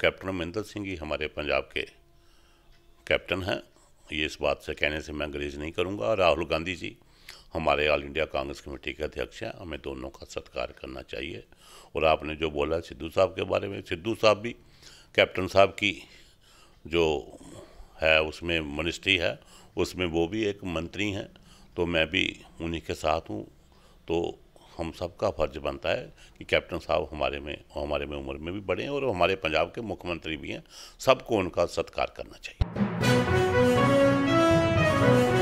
captain Amarinder Singh जी हमारे पंजाब के captain हैं ये इस बात से कहने से मैं अंग्रेज नहीं करूँगा राहुल गांधी जी हमारे ऑल इंडिया कांग्रेस कमेटी के अध्यक्ष हैं हमें दोनों का सत्कार करना चाहिए और आपने जो बोला सिद्धू साहब के बारे में सिद्धू साहब भी कैप्टन साहब की जो है उसमें मिनिस्ट्री है उसमें वो भी एक मंत्री हैं तो मैं भी उन्हीं के साथ हूँ तो हम सबका फर्ज बनता है कि कैप्टन साहब हमारे में हमारे में उम्र में भी बड़े हैं और हमारे पंजाब के मुख्यमंत्री भी हैं सबको उनका सत्कार करना चाहिए